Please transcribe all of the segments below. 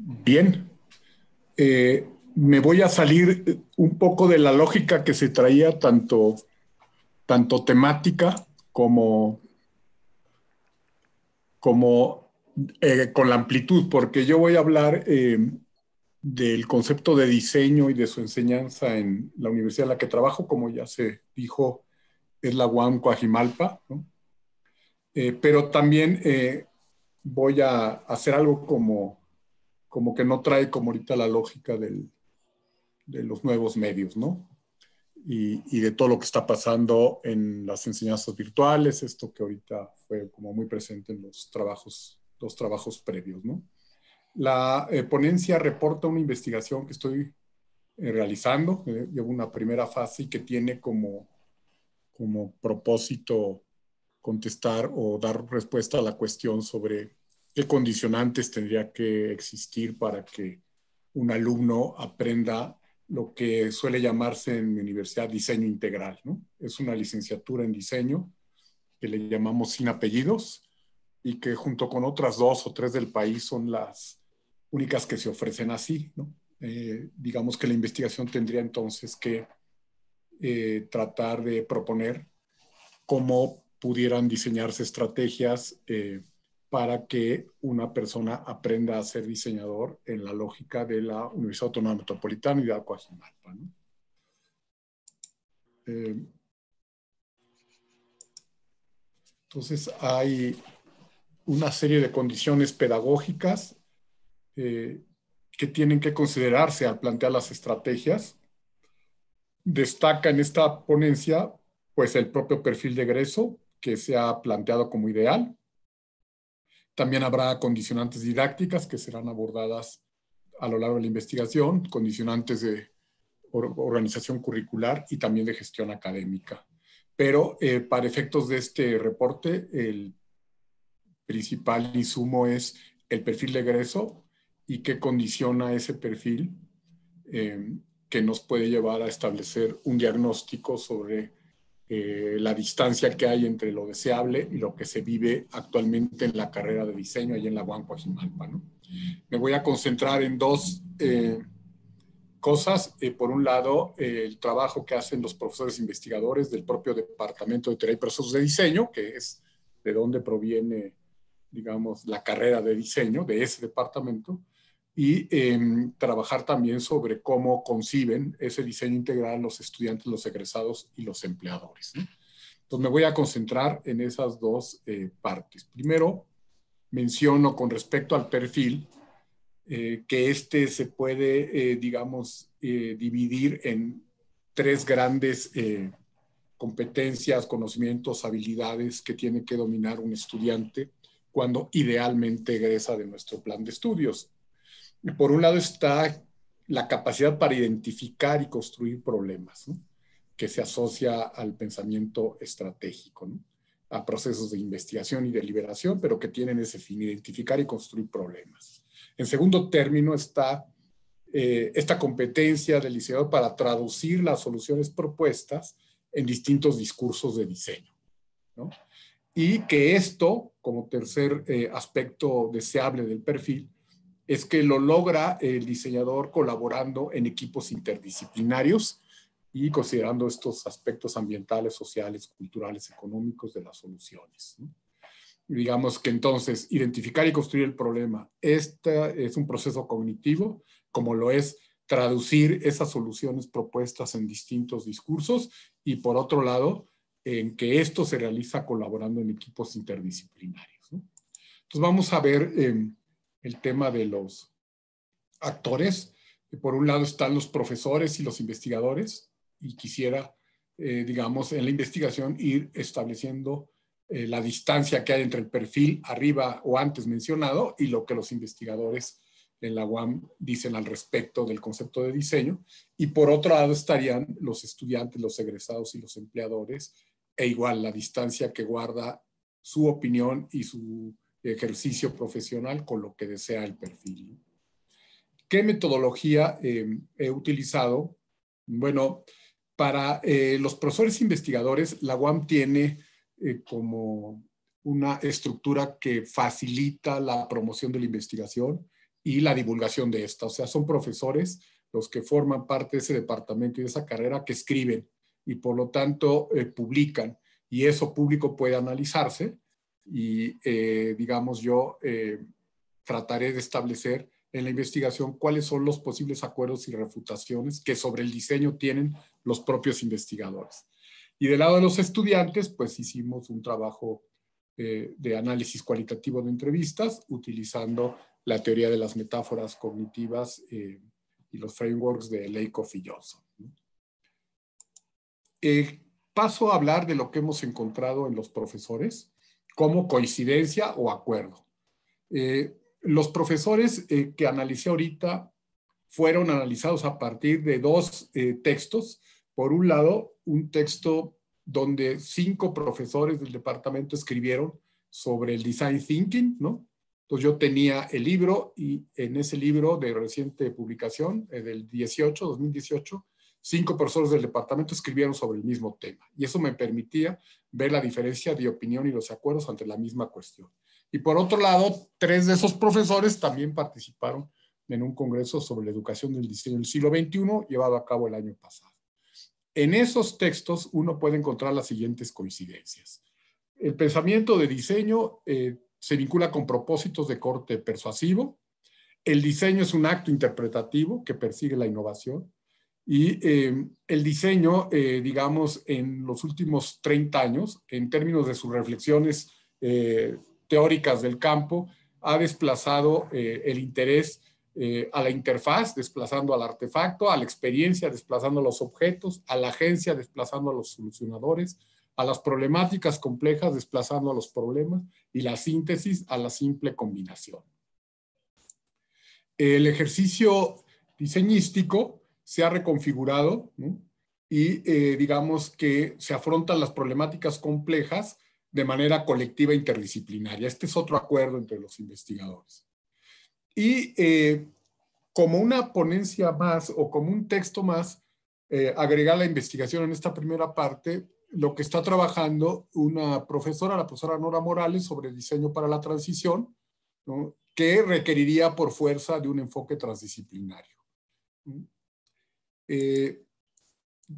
bien, eh, me voy a salir un poco de la lógica que se traía tanto, tanto temática como, como eh, con la amplitud, porque yo voy a hablar eh, del concepto de diseño y de su enseñanza en la universidad en la que trabajo, como ya se dijo, es la UAM Coajimalpa, pero también voy a hacer algo como como que no trae como ahorita la lógica del, de los nuevos medios, ¿no? Y, de todo lo que está pasando en las enseñanzas virtuales, esto que ahorita fue como muy presente en los trabajos, los trabajos previos, ¿no? La eh, ponencia reporta una investigación que estoy eh, realizando, eh, llevo una primera fase y que tiene como, como propósito contestar o dar respuesta a la cuestión sobre qué condicionantes tendría que existir para que un alumno aprenda lo que suele llamarse en universidad diseño integral. ¿no? Es una licenciatura en diseño que le llamamos sin apellidos y que junto con otras dos o tres del país son las únicas que se ofrecen así. ¿no? Eh, digamos que la investigación tendría entonces que eh, tratar de proponer cómo pudieran diseñarse estrategias eh, para que una persona aprenda a ser diseñador en la lógica de la Universidad Autónoma Metropolitana y de Acuajimalpa. ¿no? Eh, entonces hay una serie de condiciones pedagógicas eh, que tienen que considerarse al plantear las estrategias. Destaca en esta ponencia pues el propio perfil de egreso que se ha planteado como ideal, también habrá condicionantes didácticas que serán abordadas a lo largo de la investigación, condicionantes de organización curricular y también de gestión académica. Pero eh, para efectos de este reporte, el principal insumo es el perfil de egreso y qué condiciona ese perfil eh, que nos puede llevar a establecer un diagnóstico sobre eh, la distancia que hay entre lo deseable y lo que se vive actualmente en la carrera de diseño allá en la UAM ¿no? Me voy a concentrar en dos eh, cosas. Eh, por un lado, el trabajo que hacen los profesores investigadores del propio Departamento de Teoría y Procesos de Diseño, que es de donde proviene, digamos, la carrera de diseño de ese departamento y em, trabajar también sobre cómo conciben ese diseño integral los estudiantes, los egresados y los empleadores. Entonces me voy a concentrar en esas dos eh, partes. Primero, menciono con respecto al perfil eh, que este se puede, eh, digamos, dividir en tres grandes competencias, conocimientos, habilidades que tiene que dominar un estudiante cuando idealmente egresa de nuestro plan de estudios por un lado está la capacidad para identificar y construir problemas, que se asocia al pensamiento estratégico, a procesos de investigación y deliberación, pero que tienen ese fin, identificar y construir problemas. En segundo término está eh, esta competencia del diseñador para traducir las soluciones propuestas en distintos discursos de diseño. Y que esto, como tercer eh, aspecto deseable del perfil, es que lo logra el diseñador colaborando en equipos interdisciplinarios y considerando estos aspectos ambientales, sociales, culturales, económicos de las soluciones. Digamos que entonces identificar y construir el problema, este es un proceso cognitivo, como lo es traducir esas soluciones propuestas en distintos discursos y por otro lado, en que esto se realiza colaborando en equipos interdisciplinarios. Entonces vamos a ver... Em, el tema de los actores. Por un lado están los profesores y los investigadores, y quisiera, eh, digamos, en la investigación ir estableciendo eh, la distancia que hay entre el perfil arriba o antes mencionado y lo que los investigadores en la UAM dicen al respecto del concepto de diseño. Y por otro lado estarían los estudiantes, los egresados y los empleadores, e igual la distancia que guarda su opinión y su ejercicio profesional con lo que desea el perfil. ¿Qué metodología em, he utilizado? Bueno, para eh, los profesores investigadores, la UAM tiene eh, como una estructura que facilita la promoción de la investigación y la divulgación de esta. O sea, son profesores los que forman parte de ese departamento y de esa carrera que escriben y por lo tanto eh, publican y eso público puede analizarse y eh, digamos yo eh, trataré de establecer en la investigación cuáles son los posibles acuerdos y refutaciones que sobre el diseño tienen los propios investigadores. Y del lado de los estudiantes, pues hicimos un trabajo eh, de análisis cualitativo de entrevistas utilizando la teoría de las metáforas cognitivas y los frameworks de Lakoff y Johnson. paso a hablar de lo que hemos encontrado en los profesores como coincidencia o acuerdo. Eh, los profesores eh, que analicé ahorita fueron analizados a partir de dos eh, textos. Por un lado, un texto donde cinco profesores del departamento escribieron sobre el design thinking, ¿no? Entonces yo tenía el libro y en ese libro de reciente publicación, del 18, 2018, cinco profesores del departamento escribieron sobre el mismo tema y eso me permitía ver la diferencia de opinión y los acuerdos ante la misma cuestión. Y por otro lado, tres de esos profesores también participaron en un congreso sobre la educación del diseño del siglo XXI llevado a cabo el año pasado. En esos textos uno puede encontrar las siguientes coincidencias. El pensamiento de diseño eh, se vincula con propósitos de corte persuasivo. El diseño es un acto interpretativo que persigue la innovación. Y eh, el diseño, eh, digamos, en los últimos 30 años, en términos de sus reflexiones eh, teóricas del campo, ha desplazado el interés a la interfaz, desplazando al artefacto, a la experiencia, desplazando los objetos, a la agencia, desplazando a los solucionadores, a las problemáticas complejas, desplazando a los problemas, y la síntesis a la simple combinación. El ejercicio diseñístico se ha reconfigurado ¿no? y eh, digamos que se afrontan las problemáticas complejas de manera colectiva e interdisciplinaria. Este es otro acuerdo entre los investigadores. Y eh, como una ponencia más o como un texto más, eh, agregar la investigación en esta primera parte, lo que está trabajando una profesora, la profesora Nora Morales, sobre diseño para la transición, ¿no? que requeriría por fuerza de un enfoque transdisciplinario. Eh,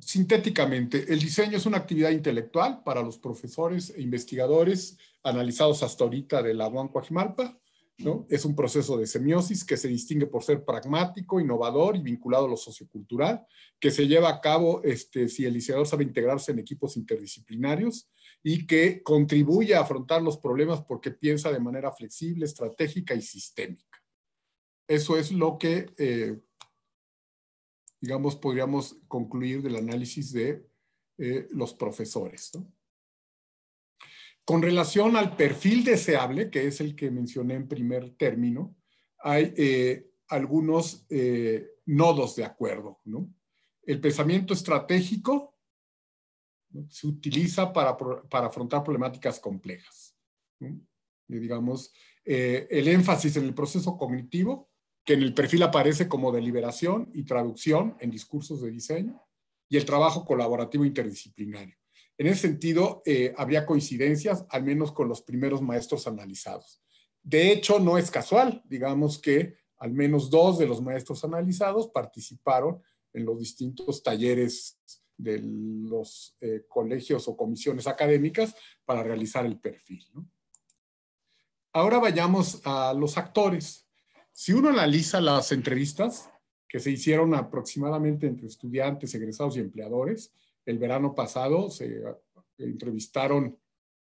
sintéticamente, el diseño es una actividad intelectual para los profesores e investigadores analizados hasta ahorita de la UAM Coajimalpa. ¿no? Es un proceso de semiosis que se distingue por ser pragmático, innovador y vinculado a lo sociocultural, que se lleva a cabo este, si el licenciador sabe integrarse en equipos interdisciplinarios y que contribuye a afrontar los problemas porque piensa de manera flexible, estratégica y sistémica. Eso es lo que eh, digamos, podríamos concluir del análisis de eh, los profesores. Con relación al perfil deseable, que es el que mencioné en primer término, hay eh, algunos eh, nodos de acuerdo. El pensamiento estratégico se utiliza para, afrontar problemáticas complejas. digamos, el énfasis en el proceso cognitivo que en el perfil aparece como deliberación y traducción en discursos de diseño y el trabajo colaborativo interdisciplinario. En ese sentido, eh, había habría coincidencias, al menos con los primeros maestros analizados. De hecho, no es casual, digamos que al menos dos de los maestros analizados participaron en los distintos talleres de los eh, colegios o comisiones académicas para realizar el perfil. Ahora vayamos a los actores. Si uno analiza las entrevistas que se hicieron aproximadamente entre estudiantes, egresados y empleadores, el verano pasado se eh, entrevistaron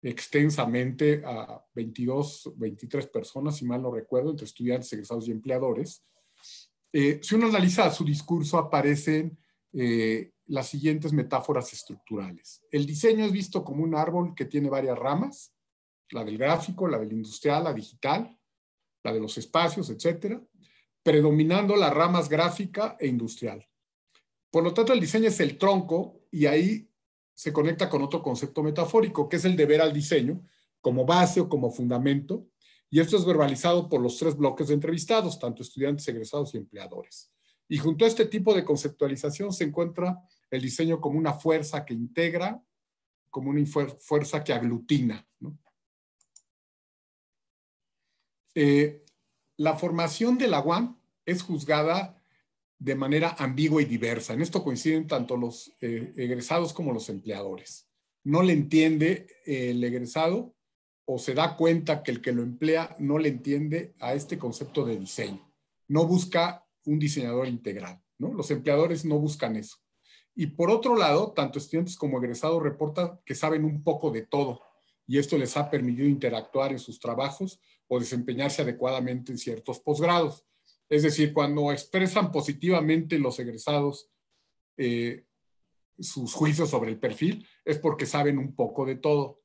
extensamente a 22, 23 personas, si mal no recuerdo, entre estudiantes, egresados y empleadores. Eh, si uno analiza su discurso, aparecen eh, las siguientes metáforas estructurales. El diseño es visto como un árbol que tiene varias ramas, la del gráfico, la del industrial, la digital, la de los espacios, etcétera, predominando las ramas gráfica e industrial. Por lo tanto, el diseño es el tronco y ahí se conecta con otro concepto metafórico, que es el deber al diseño como base o como fundamento, y esto es verbalizado por los tres bloques de entrevistados, tanto estudiantes, egresados y empleadores. Y junto a este tipo de conceptualización se encuentra el diseño como una fuerza que integra, como una fuerza que aglutina. ¿no? Eh, la formación de la UAM es juzgada de manera ambigua y diversa. En esto coinciden tanto los eh, egresados como los empleadores. No le entiende eh, el egresado o se da cuenta que el que lo emplea no le entiende a este concepto de diseño. No busca un diseñador integral, Los empleadores no buscan eso. Y por otro lado, tanto estudiantes como egresados reportan que saben un poco de todo, y esto les ha permitido interactuar en sus trabajos o desempeñarse adecuadamente en ciertos posgrados. Es decir, cuando expresan positivamente los egresados eh, sus juicios sobre el perfil, es porque saben un poco de todo.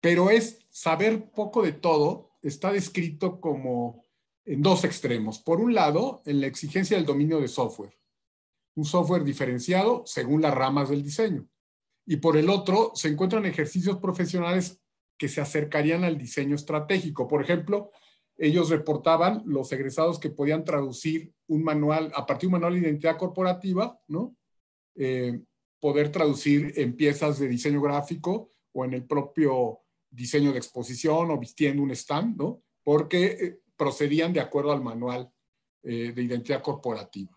Pero es saber poco de todo está descrito como en dos extremos. Por un lado, en la exigencia del dominio de software. Un software diferenciado según las ramas del diseño y por el otro se encuentran ejercicios profesionales que se acercarían al diseño estratégico. Por ejemplo, ellos reportaban los egresados que podían traducir un manual, a partir de un manual de identidad corporativa, ¿no? Eh, poder traducir en piezas de diseño gráfico o en el propio diseño de exposición o vistiendo un stand, ¿no? Porque eh, procedían de acuerdo al manual eh, de identidad corporativa,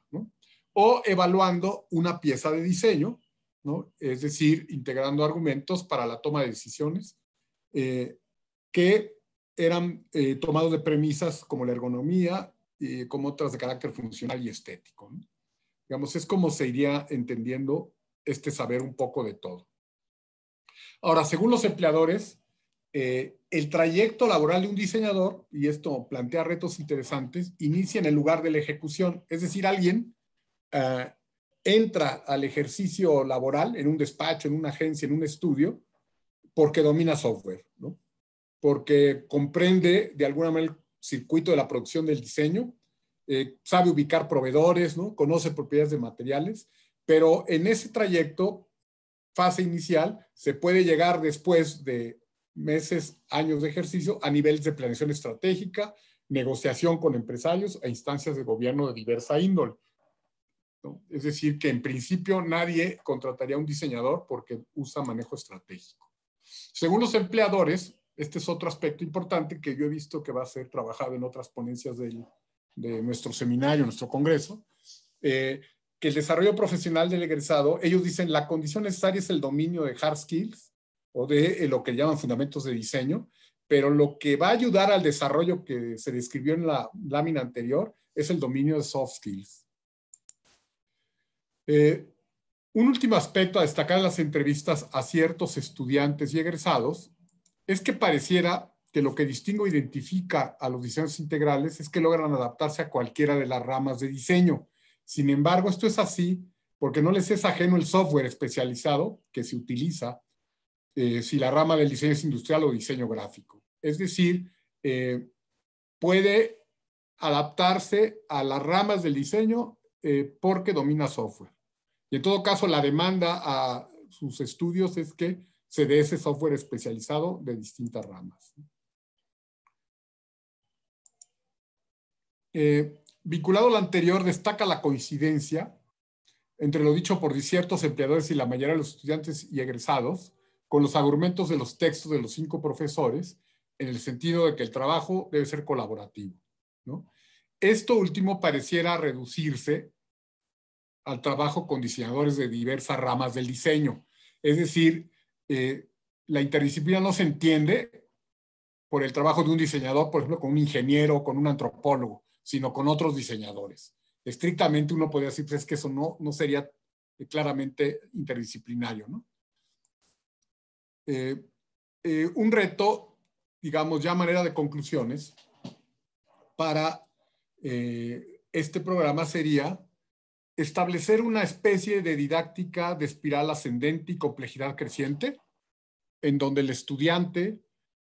O evaluando una pieza de diseño, es decir, integrando argumentos para la toma de decisiones eh, que eran eh, tomados de premisas como la ergonomía, y como otras de carácter funcional y estético. Digamos, es como se iría entendiendo este saber un poco de todo. Ahora, según los empleadores, eh, el trayecto laboral de un diseñador, y esto plantea retos interesantes, inicia en el lugar de la ejecución, es decir, alguien entra al ejercicio laboral en un despacho, en una agencia, en un estudio, porque domina software, porque comprende de alguna manera el circuito de la producción del diseño, eh, sabe ubicar proveedores, ¿no? conoce propiedades de materiales, pero en ese trayecto, fase inicial, se puede llegar después de meses, años de ejercicio a niveles de planeación estratégica, negociación con empresarios e instancias de gobierno de diversa índole. Es decir, que en principio nadie contrataría a un diseñador porque usa manejo estratégico. Según los empleadores, este es otro aspecto importante que yo he visto que va a ser trabajado en otras ponencias de nuestro seminario, nuestro congreso, eh, que el desarrollo profesional del egresado, ellos dicen, la condición necesaria es el dominio de hard skills o de eh, lo que llaman fundamentos de diseño, pero lo que va a ayudar al desarrollo que se describió en la lámina anterior es el dominio de soft skills. Eh, un último aspecto a destacar en las entrevistas a ciertos estudiantes y egresados es que pareciera que lo que distingue identifica a los diseños integrales es que logran adaptarse a cualquiera de las ramas de diseño. Sin embargo, esto es así porque no les es ajeno el software especializado que se utiliza eh, si la rama del diseño es industrial o diseño gráfico. Es decir, eh, puede adaptarse a las ramas del diseño porque domina software. Y en todo caso, la demanda a sus estudios es que se dé ese software especializado de distintas ramas. Eh, vinculado a lo anterior, destaca la coincidencia entre lo dicho por ciertos empleadores y la mayoría de los estudiantes y egresados, con los argumentos de los textos de los cinco profesores, en el sentido de que el trabajo debe ser colaborativo. Esto último pareciera reducirse al trabajo con diseñadores de diversas ramas del diseño. Es decir, eh, la interdisciplina no se entiende por el trabajo de un diseñador, por ejemplo, con un ingeniero con un antropólogo, sino con otros diseñadores. Estrictamente uno podría decir pues, que eso no, no sería claramente interdisciplinario. ¿no? Eh, eh, un reto, digamos, ya manera de conclusiones para este programa sería establecer una especie de didáctica de espiral ascendente y complejidad creciente, en donde el estudiante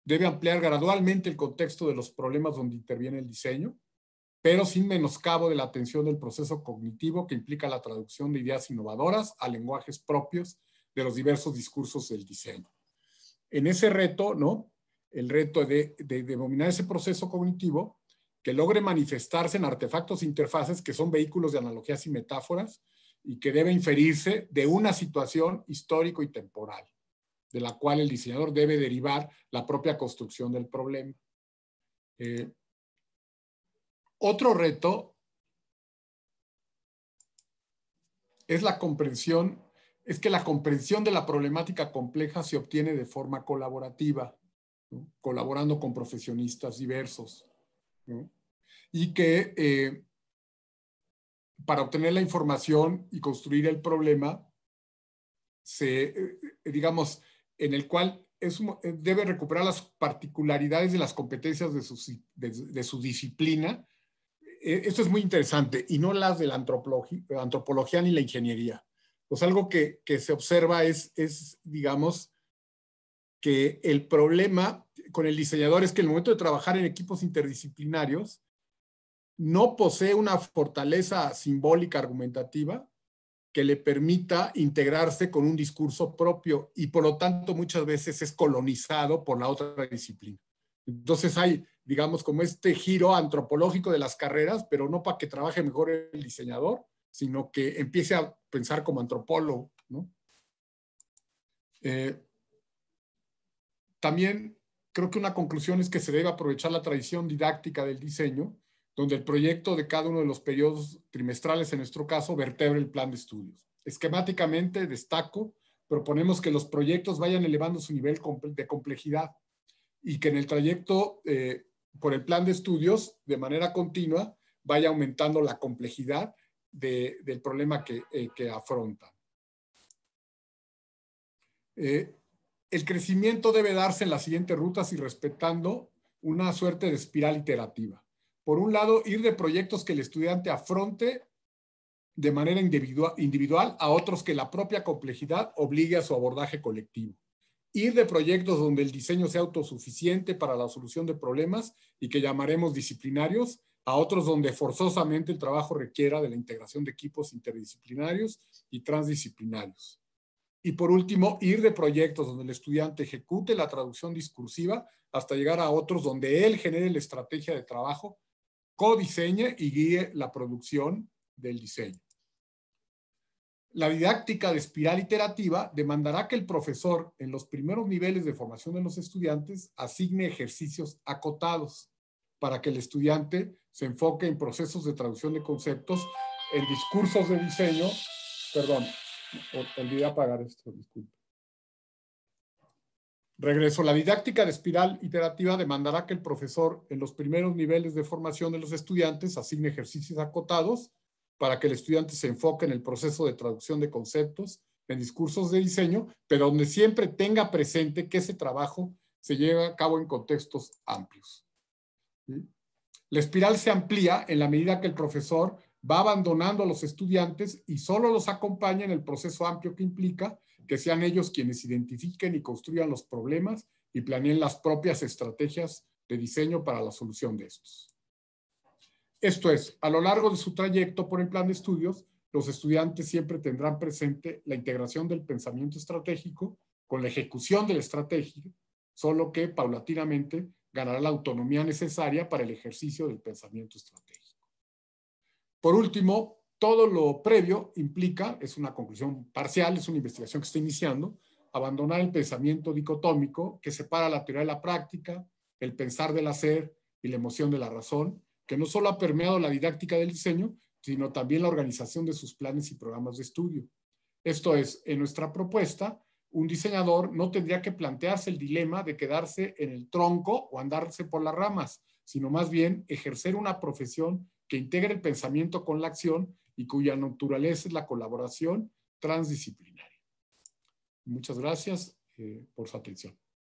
debe ampliar gradualmente el contexto de los problemas donde interviene el diseño, pero sin menoscabo de la atención del proceso cognitivo que implica la traducción de ideas innovadoras a lenguajes propios de los diversos discursos del diseño. En ese reto, ¿no? El reto de, de, dominar ese proceso cognitivo, que logre manifestarse en artefactos e interfaces que son vehículos de analogías y metáforas y que debe inferirse de una situación histórico y temporal, de la cual el diseñador debe derivar la propia construcción del problema. Eh, otro reto es la comprensión, es que la comprensión de la problemática compleja se obtiene de forma colaborativa, colaborando con profesionistas diversos. Y que eh, para obtener la información y construir el problema, se, eh, eh, digamos, en el cual debe recuperar las particularidades de las competencias de su, disciplina. Esto es muy interesante, y no las de la antropología, antropología ni la ingeniería. Pues algo que, se observa es digamos, que el problema con el diseñador es que en el momento de trabajar en equipos interdisciplinarios, no posee una fortaleza simbólica argumentativa que le permita integrarse con un discurso propio y por lo tanto muchas veces es colonizado por la otra disciplina. Entonces hay, digamos, como este giro antropológico de las carreras, pero no para que trabaje mejor el diseñador, sino que empiece a pensar como antropólogo, ¿no? Eh, también creo que una conclusión es que se debe aprovechar la tradición didáctica del diseño, donde el proyecto de cada uno de los periodos trimestrales, en nuestro caso, vertebra el plan de estudios. Esquemáticamente, destaco, proponemos que los proyectos vayan elevando su nivel de complejidad y que en el trayecto eh, por el plan de estudios, de manera continua, vaya aumentando la complejidad del problema que, eh, que afronta. Eh, el crecimiento debe darse en las siguientes rutas y respetando una suerte de espiral iterativa. Por un lado, ir de proyectos que el estudiante afronte de manera individual a otros que la propia complejidad obligue a su abordaje colectivo. Ir de proyectos donde el diseño sea autosuficiente para la solución de problemas y que llamaremos disciplinarios, a otros donde forzosamente el trabajo requiera de la integración de equipos interdisciplinarios y transdisciplinarios. Y por último, ir de proyectos donde el estudiante ejecute la traducción discursiva hasta llegar a otros donde él genere la estrategia de trabajo, codiseñe y guíe la producción del diseño. La didáctica de espiral iterativa demandará que el profesor en los primeros niveles de formación de los estudiantes asigne ejercicios acotados para que el estudiante se enfoque en procesos de traducción de conceptos, en discursos de diseño, perdón, olvidé apagar esto, disculpe. Regreso. La didáctica de espiral iterativa demandará que el profesor en los primeros niveles de formación de los estudiantes asigne ejercicios acotados para que el estudiante se enfoque en el proceso de traducción de conceptos en discursos de diseño, pero donde siempre tenga presente que ese trabajo se lleva a cabo en contextos amplios. La espiral se amplía en la medida que el profesor va abandonando a los estudiantes y solo los acompaña en el proceso amplio que implica que sean ellos quienes identifiquen y construyan los problemas y planeen las propias estrategias de diseño para la solución de estos. Esto es, a lo largo de su trayecto por el plan de estudios, los estudiantes siempre tendrán presente la integración del pensamiento estratégico con la ejecución del la solo que paulatinamente ganará la autonomía necesaria para el ejercicio del pensamiento estratégico. Por último, todo lo previo implica, es una conclusión parcial, es una investigación que está iniciando, abandonar el pensamiento dicotómico que separa la teoría de la práctica, el pensar del hacer y la emoción de la razón, que no solo ha permeado la didáctica del diseño, sino también la organización de sus planes y programas de estudio. Esto es, en nuestra propuesta, un diseñador no tendría que plantearse el dilema de quedarse en el tronco o andarse por las ramas, sino más bien ejercer una profesión que integra el pensamiento con la acción y cuya naturaleza es la colaboración transdisciplinaria. Muchas gracias eh, por su atención.